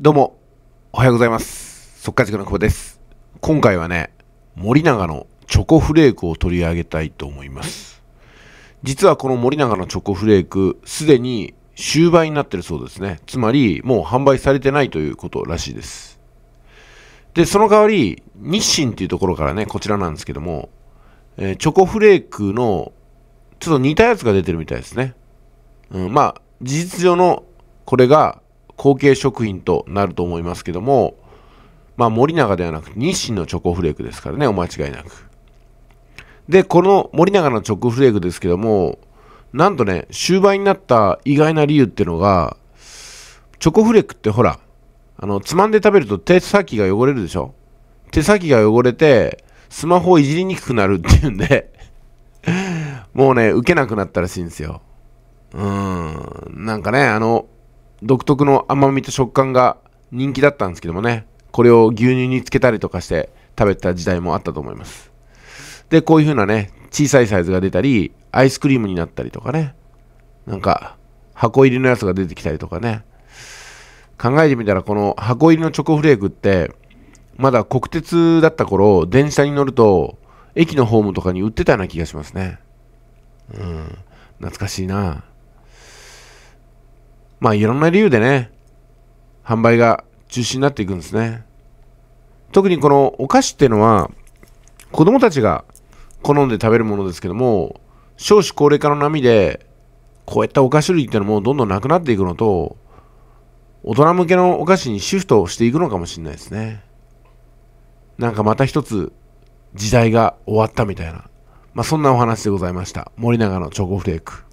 どうも、おはようございます。速稼塾の久保です。今回はね、森永のチョコフレークを取り上げたいと思います。実はこの森永のチョコフレーク、すでに終売になってるそうですね。つまり、もう販売されてないということらしいです。で、その代わり、日清っていうところからね、こちらなんですけども、えー、チョコフレークの、ちょっと似たやつが出てるみたいですね。うん、まあ、事実上の、これが、後継食品となると思いますけども、まあ、森永ではなく日清のチョコフレークですからね、お間違いなく。で、この森永のチョコフレークですけども、なんとね、終売になった意外な理由っていうのが、チョコフレークってほら、あの、つまんで食べると手先が汚れるでしょ手先が汚れて、スマホをいじりにくくなるっていうんでもうね、受けなくなったらしいんですよ。うーん、なんかね、あの、独特の甘みと食感が人気だったんですけどもねこれを牛乳につけたりとかして食べた時代もあったと思いますでこういう風なね小さいサイズが出たりアイスクリームになったりとかねなんか箱入りのやつが出てきたりとかね考えてみたらこの箱入りのチョコフレークってまだ国鉄だった頃電車に乗ると駅のホームとかに売ってたような気がしますねうん懐かしいなまあいろんな理由でね、販売が中止になっていくんですね。特にこのお菓子っていうのは、子供たちが好んで食べるものですけども、少子高齢化の波で、こういったお菓子類っていうのもどんどんなくなっていくのと、大人向けのお菓子にシフトしていくのかもしれないですね。なんかまた一つ時代が終わったみたいな。まあ、そんなお話でございました。森永のチョコフレーク。